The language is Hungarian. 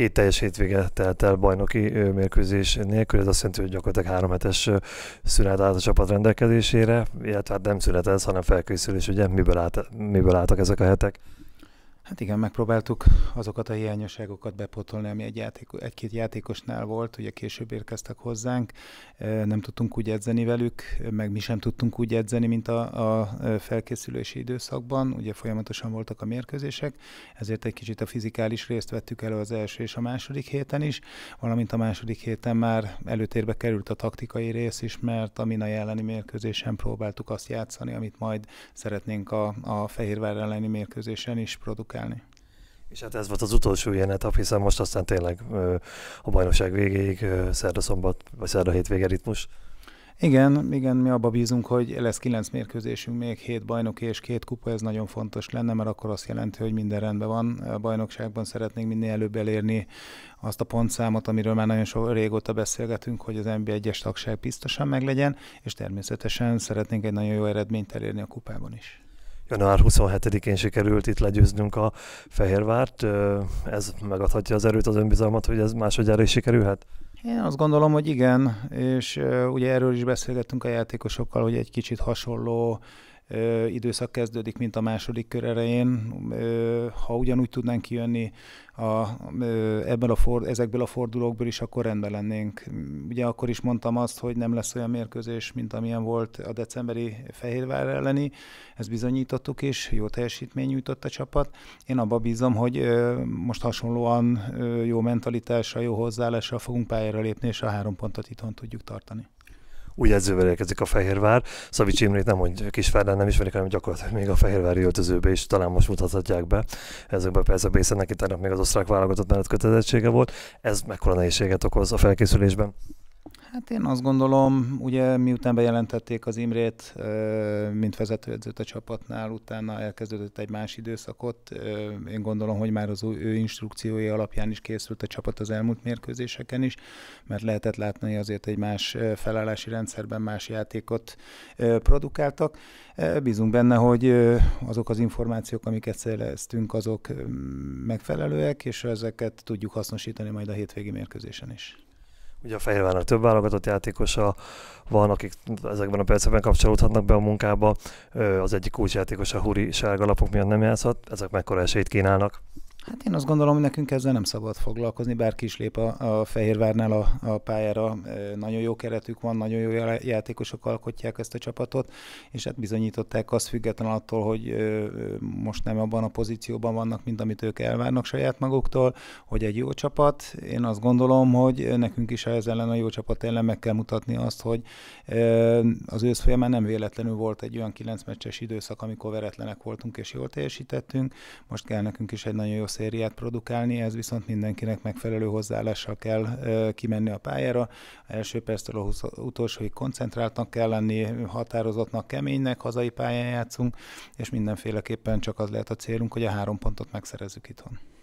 két teljes hétvége telt el bajnoki mérkőzés nélkül, ez azt jelenti, hogy gyakorlatilag három hetes szünet állt a csapat rendelkezésére, illetve hát nem szünet ez, hanem felkészülés, ugye miből, állt, miből álltak ezek a hetek? Hát igen, megpróbáltuk azokat a hiányosságokat bepotolni, ami egy játéko, egy-két játékosnál volt, ugye később érkeztek hozzánk, nem tudtunk úgy edzeni velük, meg mi sem tudtunk úgy edzeni, mint a, a felkészülési időszakban, ugye folyamatosan voltak a mérkőzések, ezért egy kicsit a fizikális részt vettük elő az első és a második héten is, valamint a második héten már előtérbe került a taktikai rész is, mert a Mina elleni mérkőzésen próbáltuk azt játszani, amit majd szeretnénk a, a Fehérvár elleni mérkőzésen is produkálni kommunikálni. És hát ez volt az utolsó ilyen etap, hiszen most aztán tényleg a bajnokság végéig, szerda-szombat, vagy szerda-hétvége ritmus. Igen, igen, mi abba bízunk, hogy lesz kilenc mérkőzésünk, még hét bajnoki és két kupa, ez nagyon fontos lenne, mert akkor azt jelenti, hogy minden rendben van. A bajnokságban szeretnénk minél előbb elérni azt a pontszámot, amiről már nagyon sok régóta beszélgetünk, hogy az NBA 1-es tagság biztosan meglegyen, és természetesen szeretnénk egy nagyon jó eredményt elérni a kupában is január 27-én sikerült itt legyőznünk a Fehérvárt. Ez megadhatja az erőt, az önbizalmat, hogy ez másodjára is sikerülhet? Én azt gondolom, hogy igen, és ugye erről is beszélgettünk a játékosokkal, hogy egy kicsit hasonló időszak kezdődik, mint a második kör elején. ha ugyanúgy tudnánk kijönni a, ebben ebből a for, ezekből a fordulókból is, akkor rendben lennénk. Ugye akkor is mondtam azt, hogy nem lesz olyan mérkőzés, mint amilyen volt a decemberi Fehérvár elleni. Ezt bizonyítottuk is, jó teljesítmény nyújtott a csapat. Én abba bízom, hogy most hasonlóan jó mentalitással, jó hozzáállással fogunk pályára lépni, és a három pontot itthon tudjuk tartani új edzővel érkezik a Fehérvár. Szavics Imrét nem, hogy Kisfárdán nem ismerik, hanem gyakorlatilag még a Fehérvári öltözőbe is talán most mutathatják be. Ezekben persze Bészennek itt még az osztrák válogatott mellett kötelezettsége volt. Ez mekkora nehézséget okoz a felkészülésben? Hát én azt gondolom, ugye miután bejelentették az Imrét, mint vezetőedzőt a csapatnál, utána elkezdődött egy más időszakot. Én gondolom, hogy már az ő instrukciói alapján is készült a csapat az elmúlt mérkőzéseken is, mert lehetett látni, azért egy más felállási rendszerben más játékot produkáltak. Bízunk benne, hogy azok az információk, amiket szereztünk, azok megfelelőek, és ezeket tudjuk hasznosítani majd a hétvégi mérkőzésen is. Ugye a Fehérvárnál több válogatott játékosa van, akik ezekben a percekben kapcsolódhatnak be a munkába. Az egyik kulcsjátékosa Huri sárgalapok miatt nem játszhat. Ezek mekkora esélyt kínálnak? Hát én azt gondolom, hogy nekünk ezzel nem szabad foglalkozni, bárki is lép a, a Fehérvárnál a, a pályára, e, nagyon jó keretük van, nagyon jó játékosok alkotják ezt a csapatot, és hát bizonyították azt független attól, hogy e, e, most nem abban a pozícióban vannak, mint amit ők elvárnak saját maguktól, hogy egy jó csapat. Én azt gondolom, hogy nekünk is ez ellen a jó csapat ellen meg kell mutatni azt, hogy az ősz folyamán nem véletlenül volt egy olyan kilenc meccses időszak, amikor veretlenek voltunk és jól teljesítettünk, most kell nekünk is egy nagyon jó szériát produkálni, ez viszont mindenkinek megfelelő hozzáállással kell kimenni a pályára. A első perctől a husz, utolsóig koncentráltnak kell lenni, határozottnak, keménynek, hazai pályán játszunk, és mindenféleképpen csak az lehet a célunk, hogy a három pontot megszerezzük itthon.